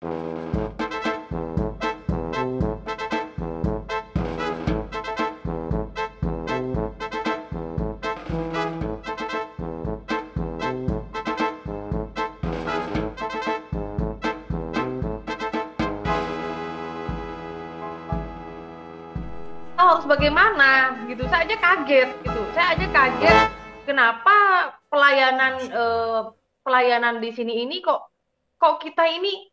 harus bagaimana gitu saya aja kaget gitu saya aja kaget kenapa pelayanan eh, pelayanan di sini ini kok kok kita ini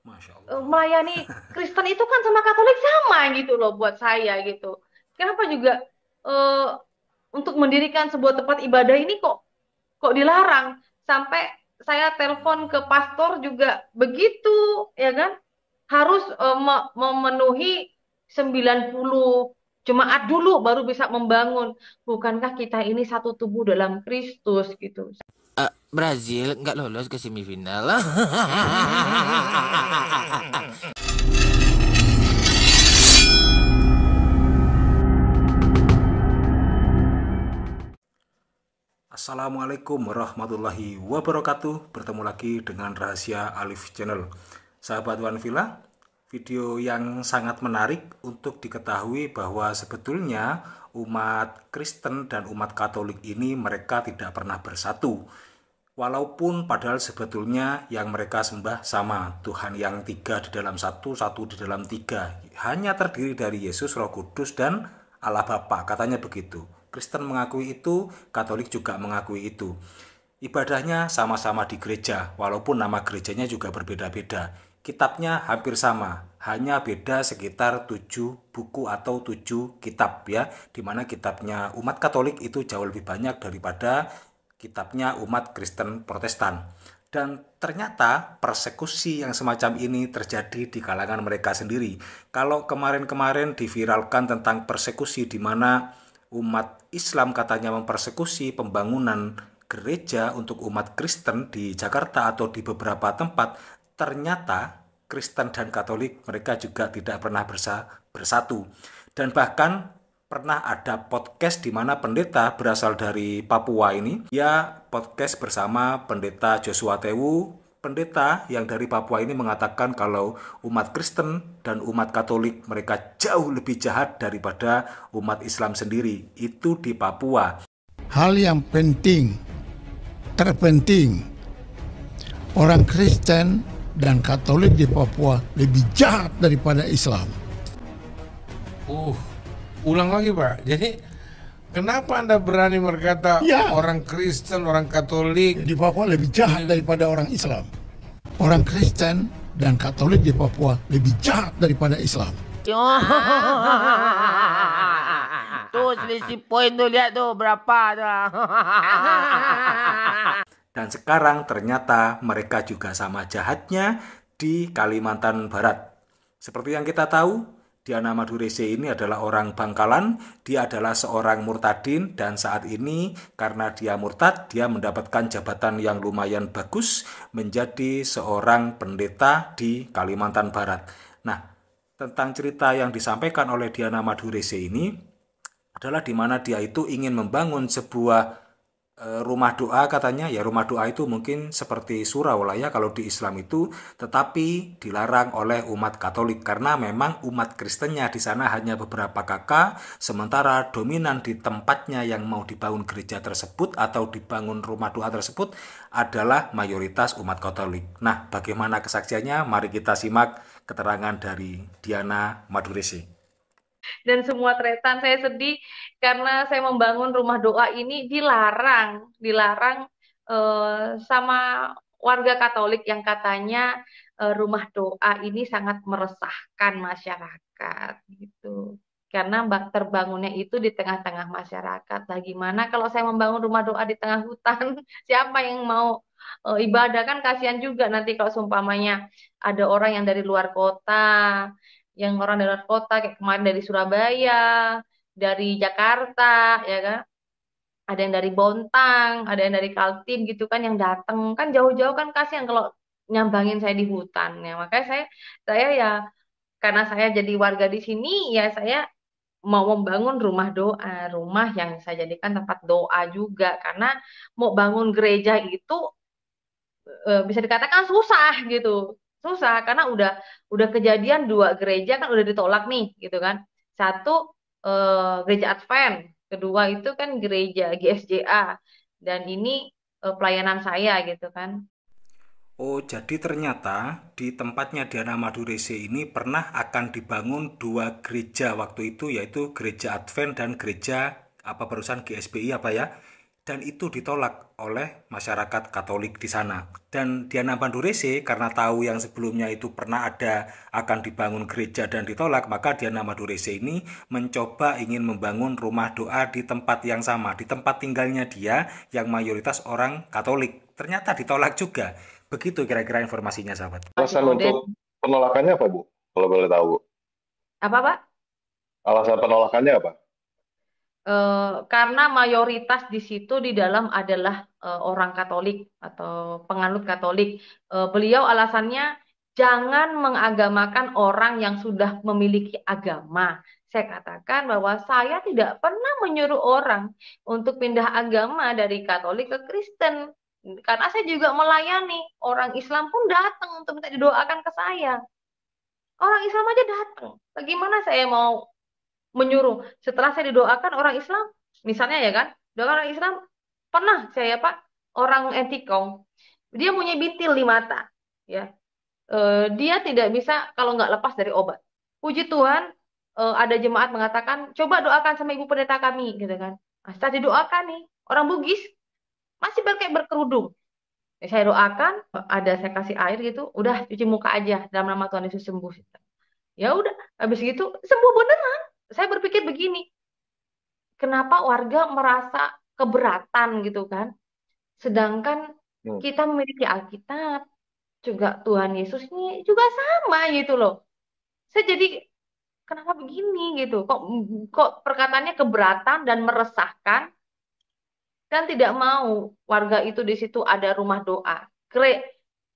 Masya Allah. melayani Kristen itu kan sama Katolik sama gitu loh buat saya gitu. Kenapa juga uh, untuk mendirikan sebuah tempat ibadah ini kok kok dilarang sampai saya telepon ke pastor juga begitu ya kan harus uh, memenuhi 90 jemaat dulu baru bisa membangun bukankah kita ini satu tubuh dalam Kristus gitu uh, Brazil nggak lolos ke semifinal. Assalamualaikum warahmatullahi wabarakatuh. Bertemu lagi dengan Rahasia Alif Channel. Sahabat Wan Villa, video yang sangat menarik untuk diketahui bahwa sebetulnya umat Kristen dan umat Katolik ini mereka tidak pernah bersatu. Walaupun padahal sebetulnya yang mereka sembah sama, Tuhan yang tiga di dalam satu, satu di dalam tiga. Hanya terdiri dari Yesus, Roh Kudus, dan Allah Bapa, katanya begitu. Kristen mengakui itu, Katolik juga mengakui itu. Ibadahnya sama-sama di gereja, walaupun nama gerejanya juga berbeda-beda kitabnya hampir sama, hanya beda sekitar tujuh buku atau tujuh kitab ya, di mana kitabnya umat Katolik itu jauh lebih banyak daripada kitabnya umat Kristen Protestan. Dan ternyata persekusi yang semacam ini terjadi di kalangan mereka sendiri. Kalau kemarin-kemarin diviralkan tentang persekusi di mana umat Islam katanya mempersekusi pembangunan gereja untuk umat Kristen di Jakarta atau di beberapa tempat ternyata Kristen dan Katolik mereka juga tidak pernah bersatu dan bahkan pernah ada podcast di mana pendeta berasal dari Papua ini ya podcast bersama pendeta Joshua Tewu pendeta yang dari Papua ini mengatakan kalau umat Kristen dan umat Katolik mereka jauh lebih jahat daripada umat Islam sendiri itu di Papua hal yang penting terpenting orang Kristen dan Katolik di Papua lebih jahat daripada Islam. Uh, ulang lagi Pak. Jadi kenapa Anda berani berkata ya. orang Kristen, orang Katolik di Papua lebih jahat daripada orang Islam? Orang Kristen dan Katolik di Papua lebih jahat daripada Islam. Tuh selisih poin tuh lihat tuh berapa tuh. Dan sekarang ternyata mereka juga sama jahatnya di Kalimantan Barat. Seperti yang kita tahu, Diana Madurese ini adalah orang Bangkalan, dia adalah seorang murtadin dan saat ini karena dia murtad, dia mendapatkan jabatan yang lumayan bagus menjadi seorang pendeta di Kalimantan Barat. Nah, tentang cerita yang disampaikan oleh Diana Madurese ini adalah di mana dia itu ingin membangun sebuah Eh, rumah doa katanya ya rumah doa itu mungkin seperti surau lah ya kalau di Islam itu tetapi dilarang oleh umat Katolik karena memang umat Kristennya di sana hanya beberapa kakak sementara dominan di tempatnya yang mau dibangun gereja tersebut atau dibangun rumah doa tersebut adalah mayoritas umat Katolik. Nah, bagaimana kesaksiannya? Mari kita simak keterangan dari Diana Maduresi dan semua tretan saya sedih karena saya membangun rumah doa ini dilarang, dilarang uh, sama warga Katolik yang katanya uh, rumah doa ini sangat meresahkan masyarakat gitu. Karena bak terbangunnya itu di tengah-tengah masyarakat. Nah, gimana kalau saya membangun rumah doa di tengah hutan? Siapa yang mau uh, ibadah kan kasihan juga nanti kalau seumpamanya ada orang yang dari luar kota, yang orang dari luar kota kayak kemarin dari Surabaya, dari Jakarta ya kan ada yang dari Bontang, ada yang dari Kaltim gitu kan yang datang kan jauh-jauh kan kasih yang kalau nyambangin saya di hutan ya makanya saya saya ya karena saya jadi warga di sini ya saya mau membangun rumah doa rumah yang saya jadikan tempat doa juga karena mau bangun gereja itu e, bisa dikatakan susah gitu susah karena udah udah kejadian dua gereja kan udah ditolak nih gitu kan satu uh, gereja Advent, kedua itu kan gereja GSJA dan ini uh, pelayanan saya gitu kan. Oh, jadi ternyata di tempatnya Diana Madurese ini pernah akan dibangun dua gereja waktu itu yaitu gereja Advent dan gereja apa perusahaan GSBI apa ya? dan itu ditolak oleh masyarakat Katolik di sana. Dan Diana Mandurese karena tahu yang sebelumnya itu pernah ada akan dibangun gereja dan ditolak, maka Diana Mandurese ini mencoba ingin membangun rumah doa di tempat yang sama, di tempat tinggalnya dia yang mayoritas orang Katolik. Ternyata ditolak juga. Begitu kira-kira informasinya, sahabat. Alasan untuk penolakannya apa, Bu? Kalau boleh tahu, Bu. Apa, Pak? Alasan penolakannya apa? Uh, karena mayoritas di situ di dalam adalah uh, orang Katolik atau penganut Katolik. Uh, beliau alasannya jangan mengagamakan orang yang sudah memiliki agama. Saya katakan bahwa saya tidak pernah menyuruh orang untuk pindah agama dari Katolik ke Kristen. Karena saya juga melayani orang Islam pun datang untuk minta didoakan ke saya. Orang Islam aja datang. Bagaimana saya mau menyuruh. Setelah saya didoakan orang Islam, misalnya ya kan, doakan orang Islam, pernah saya ya, Pak, orang etikong, dia punya bintil di mata, ya. E, dia tidak bisa kalau nggak lepas dari obat. Puji Tuhan, e, ada jemaat mengatakan, coba doakan sama ibu pendeta kami, gitu kan. Nah, setelah didoakan nih, orang Bugis masih pakai berkerudung. Ya, saya doakan, ada saya kasih air gitu, udah cuci muka aja dalam nama Tuhan Yesus sembuh. Ya udah, habis gitu sembuh beneran saya berpikir hmm. begini, kenapa warga merasa keberatan gitu kan? Sedangkan hmm. kita memiliki Alkitab, juga Tuhan Yesus ini juga sama gitu loh. Saya jadi kenapa begini gitu? Kok kok perkataannya keberatan dan meresahkan? dan tidak mau warga itu di situ ada rumah doa. Kre,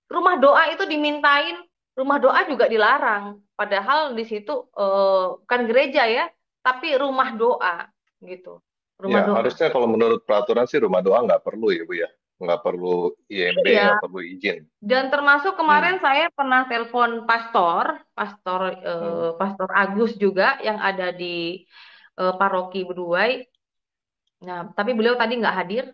rumah doa itu dimintain rumah doa juga dilarang. Padahal di situ uh, bukan gereja ya, tapi rumah doa gitu. Rumah ya, doa. harusnya kalau menurut peraturan sih rumah doa nggak perlu ya, Bu ya. Nggak perlu IMB, ya. nggak perlu izin. Dan termasuk kemarin hmm. saya pernah telepon pastor, pastor uh, hmm. pastor Agus juga yang ada di uh, paroki Beduai. Nah, tapi beliau tadi nggak hadir.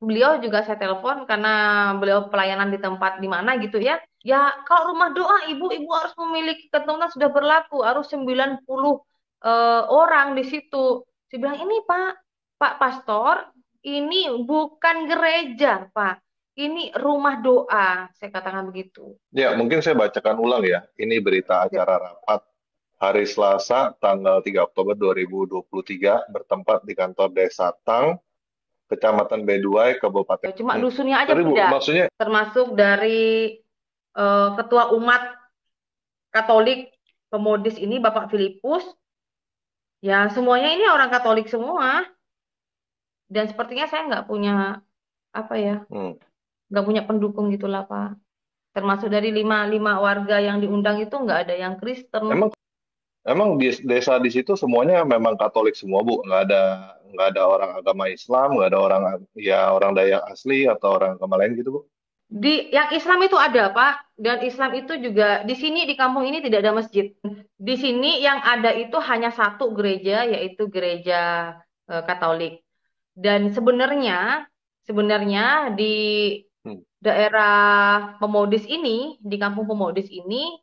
Beliau juga saya telepon karena beliau pelayanan di tempat di mana gitu ya Ya, kalau rumah doa ibu-ibu harus memiliki ketentuan sudah berlaku, harus 90 uh, eh, orang di situ. Saya bilang, "Ini Pak, Pak Pastor, ini bukan gereja, Pak. Ini rumah doa." Saya katakan begitu. Ya, mungkin saya bacakan ulang ya. Ini berita ya. acara rapat hari Selasa tanggal 3 Oktober 2023 bertempat di kantor Desa Tang, Kecamatan Beduai, Kabupaten. Ya, cuma dusunnya aja Seribu, Maksudnya termasuk dari uh, ketua umat Katolik pemodis ini Bapak Filipus ya semuanya ini orang Katolik semua dan sepertinya saya nggak punya apa ya hmm. nggak punya pendukung gitulah Pak termasuk dari lima lima warga yang diundang itu nggak ada yang Kristen emang emang di desa di situ semuanya memang Katolik semua Bu nggak ada nggak ada orang agama Islam nggak ada orang ya orang Dayak asli atau orang agama lain gitu Bu di yang Islam itu ada Pak dan Islam itu juga di sini di kampung ini tidak ada masjid. Di sini yang ada itu hanya satu gereja yaitu gereja e, Katolik. Dan sebenarnya sebenarnya di hmm. daerah Pemodis ini di kampung Pemodis ini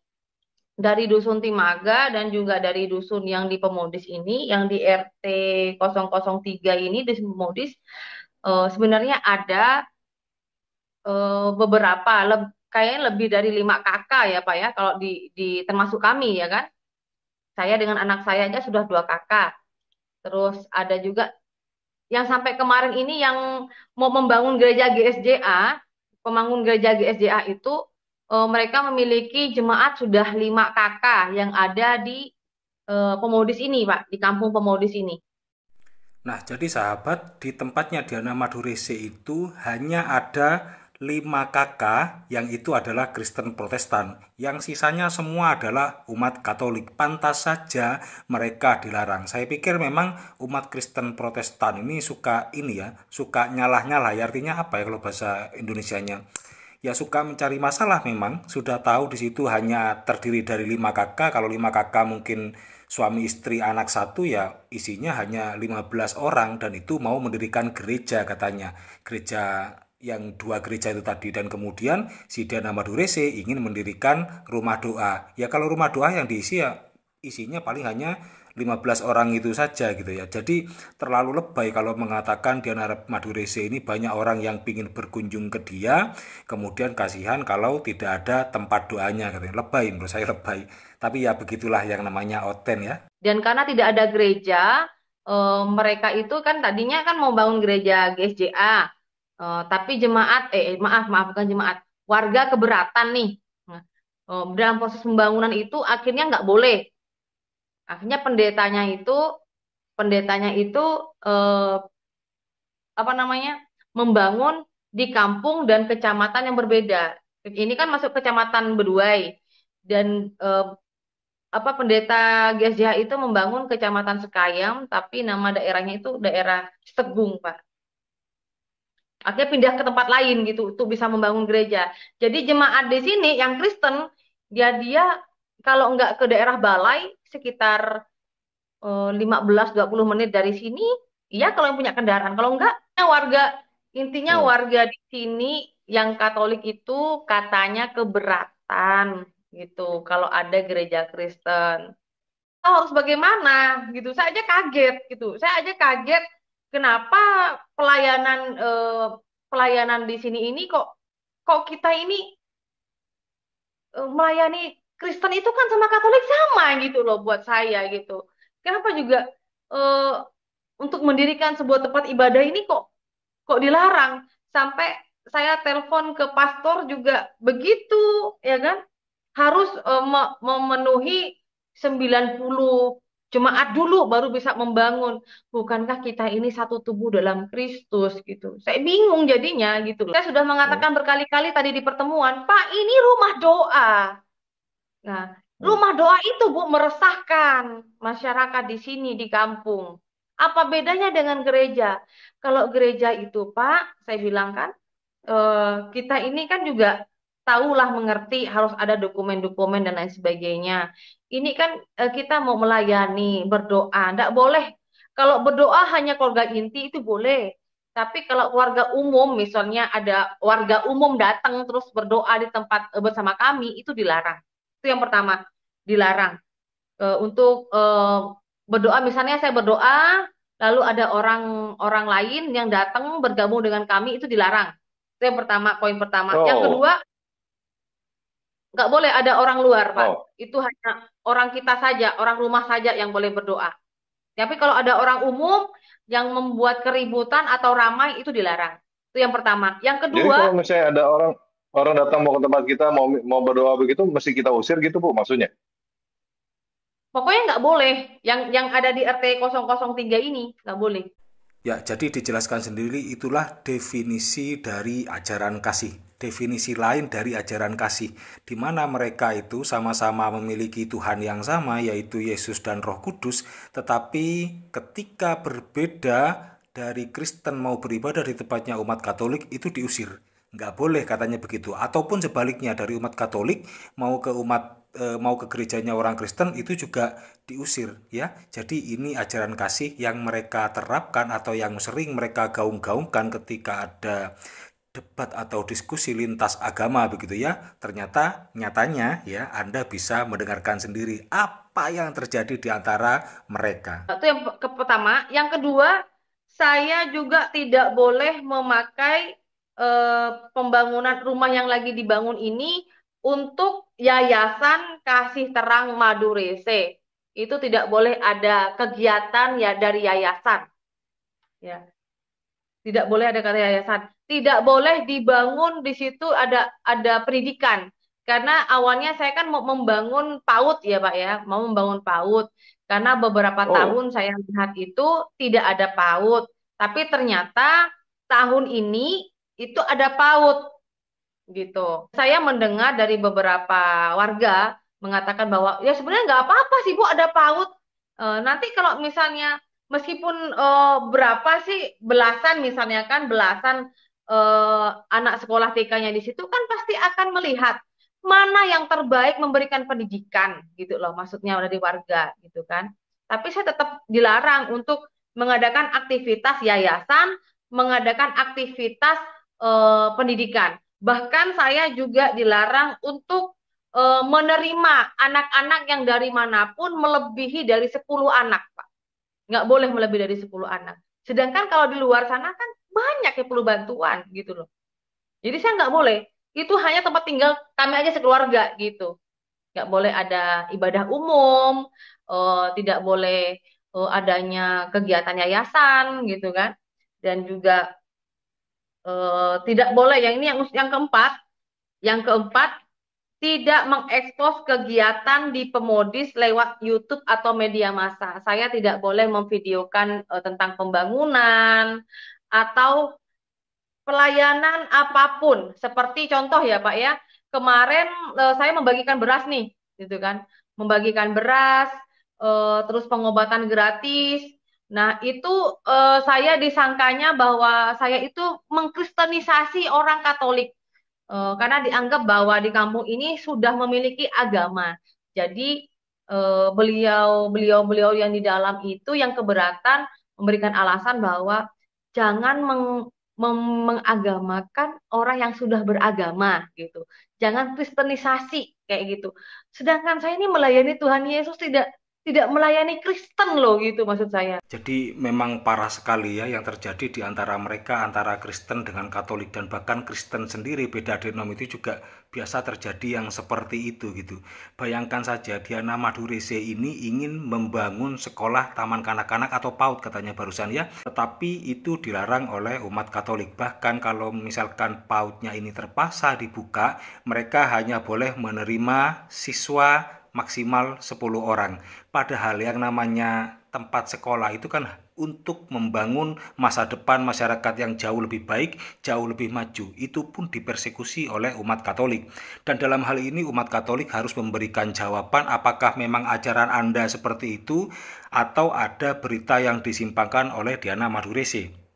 dari dusun Timaga dan juga dari dusun yang di Pemodis ini yang di RT 003 ini di Pemodis e, sebenarnya ada Eh, beberapa le kayaknya lebih dari lima kakak ya pak ya kalau di, di termasuk kami ya kan saya dengan anak saya aja sudah dua kakak terus ada juga yang sampai kemarin ini yang mau membangun gereja GSJA pembangun gereja GSJA itu uh, mereka memiliki jemaat sudah lima kakak yang ada di uh, pemodis ini pak di kampung pemodis ini Nah, jadi sahabat, di tempatnya Diana Madurese itu hanya ada lima kakak yang itu adalah Kristen Protestan, yang sisanya semua adalah umat Katolik. Pantas saja mereka dilarang. Saya pikir memang umat Kristen Protestan ini suka ini ya, suka nyalah-nyalah. Ya, artinya apa ya kalau bahasa Indonesia-nya ya suka mencari masalah memang sudah tahu di situ hanya terdiri dari lima kakak kalau lima kakak mungkin suami istri anak satu ya isinya hanya 15 orang dan itu mau mendirikan gereja katanya gereja yang dua gereja itu tadi dan kemudian si Dana Madurese ingin mendirikan rumah doa. Ya kalau rumah doa yang diisi ya isinya paling hanya 15 orang itu saja gitu ya. Jadi terlalu lebay kalau mengatakan Diana Madurese ini banyak orang yang ingin berkunjung ke dia, kemudian kasihan kalau tidak ada tempat doanya gitu. Ya. Lebay menurut saya lebay. Tapi ya begitulah yang namanya oten ya. Dan karena tidak ada gereja, e, mereka itu kan tadinya kan mau bangun gereja GSJA. Uh, tapi jemaat, eh, eh maaf maaf bukan jemaat, warga keberatan nih. uh, dalam proses pembangunan itu akhirnya nggak boleh. Akhirnya pendetanya itu, pendetanya itu uh, apa namanya membangun di kampung dan kecamatan yang berbeda. Ini kan masuk kecamatan Beduai dan uh, apa pendeta GSJH itu membangun kecamatan Sekayam tapi nama daerahnya itu daerah Segung, Pak akhirnya pindah ke tempat lain gitu untuk bisa membangun gereja. Jadi jemaat di sini yang Kristen dia ya dia kalau nggak ke daerah Balai sekitar eh, uh, 15-20 menit dari sini, ya kalau yang punya kendaraan. Kalau enggak warga intinya hmm. warga di sini yang Katolik itu katanya keberatan gitu kalau ada gereja Kristen. Oh, harus bagaimana gitu. Saya aja kaget gitu. Saya aja kaget kenapa pelayanan eh, pelayanan di sini ini kok kok kita ini eh, melayani Kristen itu kan sama Katolik sama gitu loh buat saya gitu. Kenapa juga eh, untuk mendirikan sebuah tempat ibadah ini kok kok dilarang sampai saya telepon ke pastor juga begitu ya kan harus eh, memenuhi 90 Cuma ad dulu baru bisa membangun. Bukankah kita ini satu tubuh dalam Kristus gitu. Saya bingung jadinya gitu. Saya sudah mengatakan berkali-kali tadi di pertemuan, Pak ini rumah doa. Nah, hmm. rumah doa itu Bu meresahkan masyarakat di sini di kampung. Apa bedanya dengan gereja? Kalau gereja itu Pak, saya bilang kan, eh, kita ini kan juga tahulah mengerti harus ada dokumen-dokumen dan lain sebagainya. Ini kan e, kita mau melayani, berdoa, tidak boleh. Kalau berdoa hanya keluarga inti itu boleh. Tapi kalau warga umum, misalnya ada warga umum datang terus berdoa di tempat e, bersama kami, itu dilarang. Itu yang pertama, dilarang. E, untuk berdoa, misalnya saya berdoa, lalu ada orang orang lain yang datang bergabung dengan kami, itu dilarang. Itu yang pertama, poin pertama. Oh. Yang kedua, Nggak boleh ada orang luar, Pak. Oh. Itu hanya orang kita saja, orang rumah saja yang boleh berdoa. Tapi kalau ada orang umum yang membuat keributan atau ramai itu dilarang. Itu yang pertama. Yang kedua, Jadi kalau misalnya ada orang orang datang mau ke tempat kita mau mau berdoa begitu mesti kita usir gitu, Bu, maksudnya. Pokoknya nggak boleh yang yang ada di RT 003 ini nggak boleh. Ya, jadi dijelaskan sendiri itulah definisi dari ajaran kasih. Definisi lain dari ajaran kasih, di mana mereka itu sama-sama memiliki Tuhan yang sama, yaitu Yesus dan Roh Kudus, tetapi ketika berbeda dari Kristen mau beribadah di tempatnya umat Katolik itu diusir. Nggak boleh katanya begitu. Ataupun sebaliknya dari umat Katolik mau ke umat e, mau ke gerejanya orang Kristen itu juga diusir ya. Jadi ini ajaran kasih yang mereka terapkan atau yang sering mereka gaung-gaungkan ketika ada debat atau diskusi lintas agama begitu ya. Ternyata nyatanya ya Anda bisa mendengarkan sendiri apa yang terjadi di antara mereka. Itu yang ke pertama, yang kedua saya juga tidak boleh memakai e, pembangunan rumah yang lagi dibangun ini untuk Yayasan Kasih Terang Madurese. Itu tidak boleh ada kegiatan ya dari yayasan. Ya. Tidak boleh ada kata yayasan. Tidak boleh dibangun di situ ada ada pendidikan. Karena awalnya saya kan mau membangun PAUD ya, Pak ya, mau membangun PAUD. Karena beberapa oh. tahun saya lihat itu tidak ada PAUD. Tapi ternyata tahun ini itu ada PAUD gitu. Saya mendengar dari beberapa warga mengatakan bahwa ya sebenarnya nggak apa-apa sih bu ada PAUD. E, nanti kalau misalnya meskipun e, berapa sih belasan misalnya kan belasan e, anak sekolah TK-nya di situ kan pasti akan melihat mana yang terbaik memberikan pendidikan gitu loh maksudnya dari warga gitu kan. Tapi saya tetap dilarang untuk mengadakan aktivitas yayasan, mengadakan aktivitas e, pendidikan Bahkan saya juga dilarang untuk e, menerima anak-anak yang dari manapun melebihi dari 10 anak, Pak. Nggak boleh melebihi dari 10 anak. Sedangkan kalau di luar sana kan banyak yang perlu bantuan gitu loh. Jadi saya nggak boleh. Itu hanya tempat tinggal kami aja sekeluarga gitu. Nggak boleh ada ibadah umum, e, tidak boleh e, adanya kegiatan yayasan gitu kan. Dan juga Eh, tidak boleh yang ini yang yang keempat yang keempat tidak mengekspos kegiatan di pemodis lewat YouTube atau media massa. Saya tidak boleh memvideokan uh, tentang pembangunan atau pelayanan apapun. Seperti contoh ya Pak ya, kemarin uh, saya membagikan beras nih, gitu kan, membagikan beras, uh, terus pengobatan gratis, Nah, itu eh, saya disangkanya bahwa saya itu mengkristenisasi orang Katolik. Eh, karena dianggap bahwa di kampung ini sudah memiliki agama. Jadi beliau eh, beliau beliau-beliau yang di dalam itu yang keberatan memberikan alasan bahwa jangan meng, mem, mengagamakan orang yang sudah beragama gitu. Jangan kristenisasi kayak gitu. Sedangkan saya ini melayani Tuhan Yesus tidak tidak melayani Kristen loh gitu maksud saya. Jadi memang parah sekali ya yang terjadi di antara mereka antara Kristen dengan Katolik dan bahkan Kristen sendiri beda denom itu juga biasa terjadi yang seperti itu gitu. Bayangkan saja Diana Madurese ini ingin membangun sekolah taman kanak-kanak atau PAUD katanya barusan ya, tetapi itu dilarang oleh umat Katolik. Bahkan kalau misalkan PAUDnya ini terpaksa dibuka, mereka hanya boleh menerima siswa maksimal 10 orang. Padahal yang namanya tempat sekolah itu kan untuk membangun masa depan masyarakat yang jauh lebih baik, jauh lebih maju. Itu pun dipersekusi oleh umat Katolik. Dan dalam hal ini umat Katolik harus memberikan jawaban apakah memang ajaran Anda seperti itu atau ada berita yang disimpangkan oleh Diana Madurese.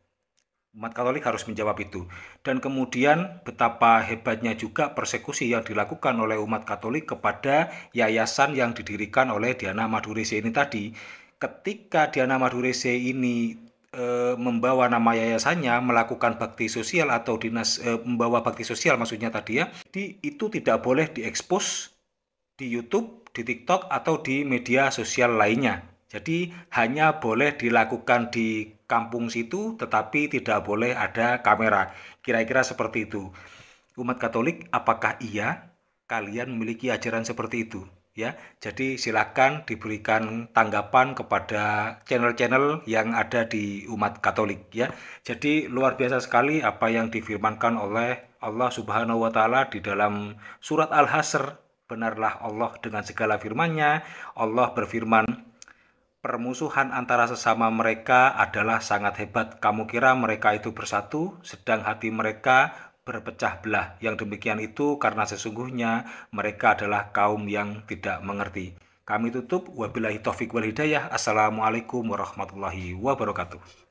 Umat Katolik harus menjawab itu. Dan kemudian betapa hebatnya juga persekusi yang dilakukan oleh umat Katolik kepada yayasan yang didirikan oleh Diana Madurese ini tadi. Ketika Diana Madurese ini e, membawa nama yayasannya melakukan bakti sosial atau dinas e, membawa bakti sosial maksudnya tadi ya, di, itu tidak boleh diekspos di YouTube, di TikTok atau di media sosial lainnya. Jadi hanya boleh dilakukan di kampung situ tetapi tidak boleh ada kamera. Kira-kira seperti itu. Umat Katolik, apakah iya kalian memiliki ajaran seperti itu? Ya, jadi silakan diberikan tanggapan kepada channel-channel yang ada di umat Katolik ya. Jadi luar biasa sekali apa yang difirmankan oleh Allah Subhanahu wa taala di dalam surat Al-Hasr. Benarlah Allah dengan segala firman-Nya. Allah berfirman, Permusuhan antara sesama mereka adalah sangat hebat. Kamu kira mereka itu bersatu, sedang hati mereka berpecah belah. Yang demikian itu karena sesungguhnya mereka adalah kaum yang tidak mengerti. Kami tutup. Wabillahi taufiq wal hidayah. Assalamualaikum warahmatullahi wabarakatuh.